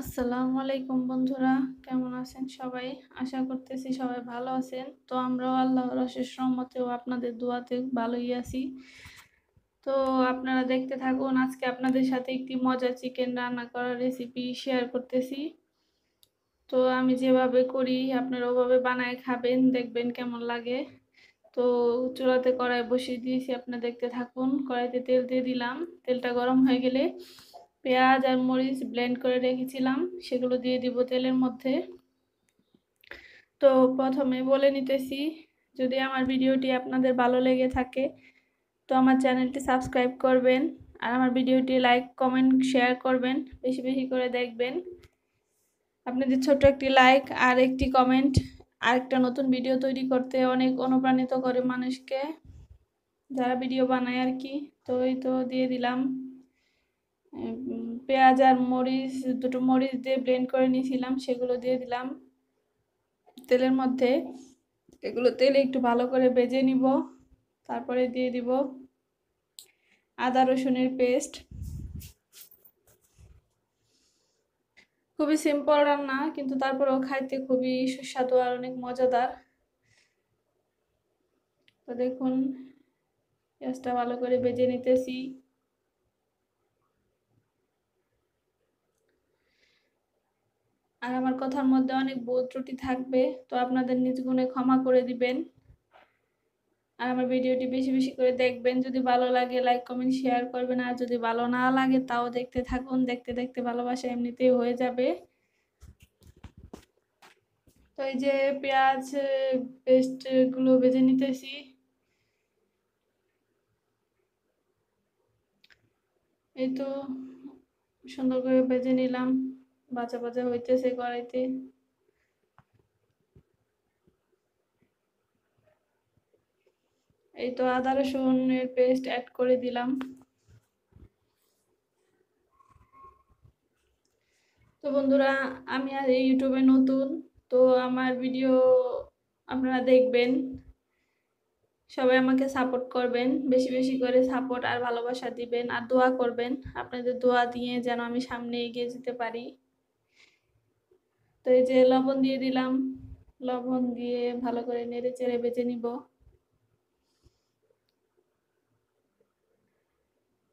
আসসালামু আলাইকুম বন্ধুরা কেমন আছেন সবাই আশা করতেছি সবাই ভালো আছেন তো আমরাও আল্লাহর অশেষ ও আপনাদের দোয়াতে ভালোই আছি তো আপনারা দেখতে থাকুন আজকে আপনাদের সাথে একটি মজা চিকেন রান্না করার রেসিপি শেয়ার করতেছি তো আমি যেভাবে করি আপনারা ওভাবে বানায় খাবেন দেখবেন কেমন লাগে তো চুলাতে কড়াই বসিয়ে দিয়েছি আপনারা দেখতে থাকুন কড়াইতে তেল দিয়ে দিলাম তেলটা গরম হয়ে গেলে পেঁয়াজ আর মরিচ ব্লেন্ড করে রেখেছিলাম সেগুলো দিয়ে দিব তেলের মধ্যে তো প্রথমে বলে নিতেছি যদি আমার ভিডিওটি আপনাদের ভালো লেগে থাকে তো আমার চ্যানেলটি সাবস্ক্রাইব করবেন আর আমার ভিডিওটি লাইক কমেন্ট শেয়ার করবেন বেশি বেশি করে দেখবেন আপনাদের ছোট্ট একটি লাইক আর একটি কমেন্ট আর একটা নতুন ভিডিও তৈরি করতে অনেক অনুপ্রাণিত করে মানুষকে যারা ভিডিও বানায় আর কি তো এই তো দিয়ে দিলাম পেঁয়াজ আর মরিচ দুটো মরিচ দিয়ে ব্লেন্ড করে নিয়েছিলাম সেগুলো দিয়ে দিলাম তেলের মধ্যে এগুলো তেলে একটু ভালো করে বেজে নিব তারপরে দিয়ে দিব আদা রসুনের পেস্ট খুবই সিম্পল রান্না কিন্তু তারপরেও খাইতে খুবই সুস্বাদু আর অনেক মজাদার তো দেখুন পেঁয়াজটা ভালো করে বেজে নিতেছি আর আমার কথার মধ্যে অনেক ভুল ত্রুটি থাকবে তো আপনাদের নিজ গুণে ক্ষমা করে দিবেন আর আমার ভিডিওটি বেশি বেশি করে দেখবেন যদি ভালো লাগে লাইক কমেন্ট শেয়ার করবেন আর যদি ভালো না লাগে তাও দেখতে থাকুন দেখতে দেখতে ভালোবাসা এমনিতেই হয়ে যাবে তো এই যে পেঁয়াজ পেস্টগুলো বেজে নিতেছি এই তো সুন্দর করে বেজে নিলাম বাজা বাজা হইতেছে কড়াইতে এই তো আদা রসুনের পেস্ট অ্যাড করে দিলাম তো বন্ধুরা আমি আর ইউটিউবে নতুন তো আমার ভিডিও আপনারা দেখবেন সবাই আমাকে সাপোর্ট করবেন বেশি বেশি করে সাপোর্ট আর ভালোবাসা দিবেন আর দোয়া করবেন আপনাদের দোয়া দিয়ে যেন আমি সামনে এগিয়ে যেতে পারি তো এই যে লবণ দিয়ে দিলাম লবণ দিয়ে ভালো করে নেড়ে চেড়ে বেঁচে নিব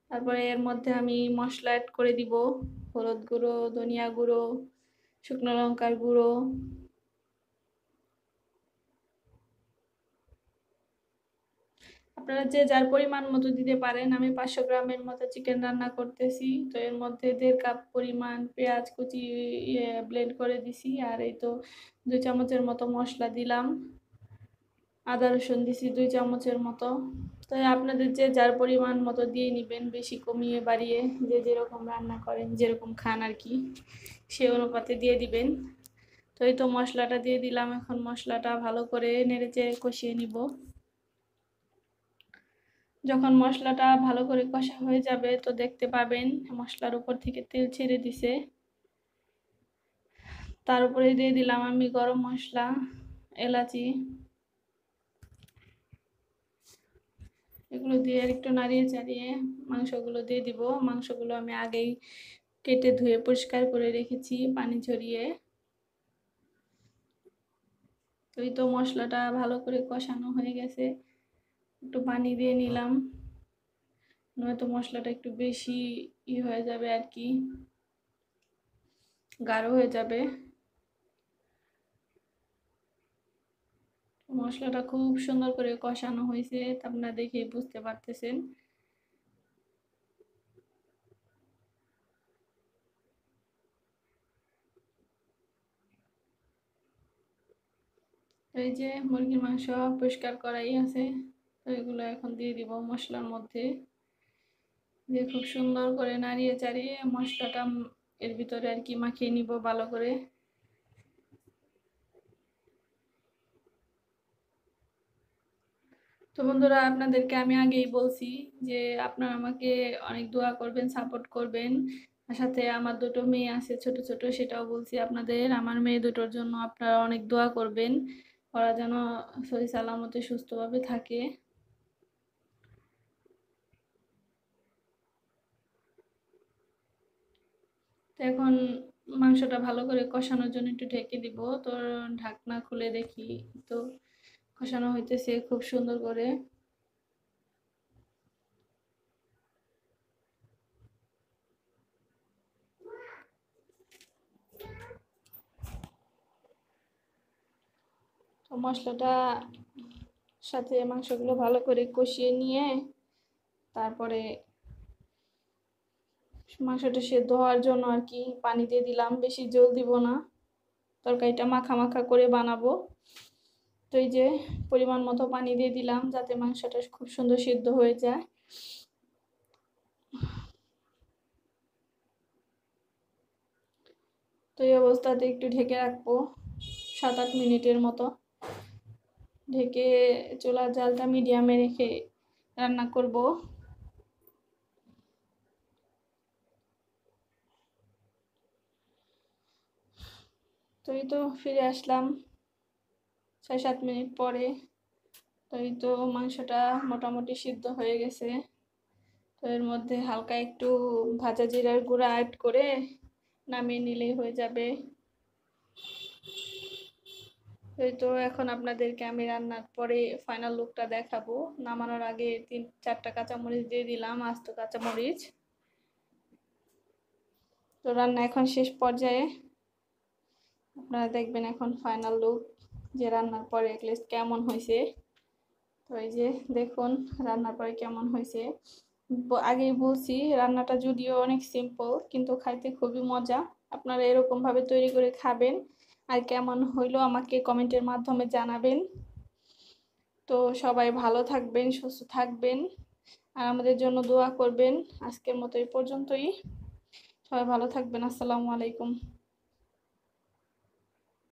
তারপরে এর মধ্যে আমি মশলা অ্যাড করে দিব হলুদ গুঁড়ো ধনিয়া গুঁড়ো শুকনো লঙ্কার গুঁড়ো আপনারা যে যার পরিমাণ মতো দিতে পারেন আমি পাঁচশো গ্রামের মতো চিকেন রান্না করতেছি তো এর মধ্যে দেড় কাপ পরিমাণ পেঁয়াজ কুচি ব্লেন্ড ইয়ে, করে দিছি আর এই তো দুই চামচের মতো মশলা দিলাম আদা রসুন দিছি দুই চামচের মতো তো আপনাদের যে যার পরিমাণ মতো দিয়ে নেবেন বেশি কমিয়ে বাড়িয়ে যে যেরকম রান্না করেন যেরকম খান আর কি সে অনুপাতে দিয়ে দিবেন তো এই তো মশলাটা দিয়ে দিলাম এখন মশলাটা ভালো করে নেড়ে চেড়ে কষিয়ে নিব যখন মশলাটা ভালো করে কষা হয়ে যাবে তো দেখতে পাবেন মশলার উপর থেকে তেল ছেড়ে দিছে তার উপরে দিয়ে দিলাম আমি গরম মশলা এলাচি এগুলো দিয়ে একটু নাড়িয়ে চাড়িয়ে মাংসগুলো দিয়ে দিব মাংসগুলো আমি আগেই কেটে ধুয়ে পরিষ্কার করে রেখেছি পানি ঝরিয়ে তো এই তো মশলাটা ভালো করে কষানো হয়ে গেছে একটু পানি দিয়ে নিলাম নয়তো মশলাটা একটু বেশি ই হয়ে যাবে আর কি গাঢ় হয়ে যাবে মশলাটা খুব সুন্দর করে কষানো হয়েছে আপনারা দেখে বুঝতে পারতেছেন এই যে মুরগির মাংস পরিষ্কার করাই আছে তো এগুলো এখন দিয়ে দিব মশলার মধ্যে দিয়ে খুব সুন্দর করে নাড়িয়ে চাড়িয়ে মশলাটা এর ভিতরে আর কি মাখিয়ে নিব ভালো করে তো বন্ধুরা আপনাদেরকে আমি আগেই বলছি যে আপনারা আমাকে অনেক দোয়া করবেন সাপোর্ট করবেন সাথে আমার দুটো মেয়ে আছে ছোট ছোট সেটাও বলছি আপনাদের আমার মেয়ে দুটোর জন্য আপনারা অনেক দোয়া করবেন ওরা যেন শরীর সালামতে সুস্থভাবে থাকে এখন মাংসটা ভালো করে কষানোর জন্য একটু ঢেকে দিব তো ঢাকনা খুলে দেখি তো কষানো হইতেছে খুব সুন্দর করে তো মশলাটা সাথে মাংসগুলো ভালো করে কষিয়ে নিয়ে তারপরে মাংসটা সেদ্ধ হওয়ার জন্য আর কি পানি দিয়ে দিলাম বেশি জল দিব না তরকারিটা মাখা মাখা করে বানাবো তো এই যে পরিমাণ মতো পানি দিয়ে দিলাম যাতে মাংসটা খুব সুন্দর সেদ্ধ হয়ে যায় তো এই অবস্থাতে একটু ঢেকে রাখবো সাত আট মিনিটের মতো ঢেকে চুলার জালটা মিডিয়ামে রেখে রান্না করব তো এই তো ফিরে আসলাম ছয় সাত মিনিট পরে তো এই তো মাংসটা মোটামুটি সিদ্ধ হয়ে গেছে তো এর মধ্যে হালকা একটু ভাজা জিরার গুঁড়া অ্যাড করে নামিয়ে নিলেই হয়ে যাবে এই তো এখন আপনাদেরকে আমি রান্নার পরে ফাইনাল লুকটা দেখাবো নামানোর আগে তিন চারটা কাঁচামরিচ দিয়ে দিলাম আস্ত কাঁচামরিচ তো রান্না এখন শেষ পর্যায়ে আপনারা দেখবেন এখন ফাইনাল লুক যে রান্নার পরে এগলেস কেমন হয়েছে তো এই যে দেখুন রান্নার পরে কেমন হয়েছে আগেই বলছি রান্নাটা যদিও অনেক সিম্পল কিন্তু খাইতে খুবই মজা আপনারা এরকমভাবে তৈরি করে খাবেন আর কেমন হইলো আমাকে কমেন্টের মাধ্যমে জানাবেন তো সবাই ভালো থাকবেন সুস্থ থাকবেন আর আমাদের জন্য দোয়া করবেন আজকের মতো এই পর্যন্তই সবাই ভালো থাকবেন আসসালামু আলাইকুম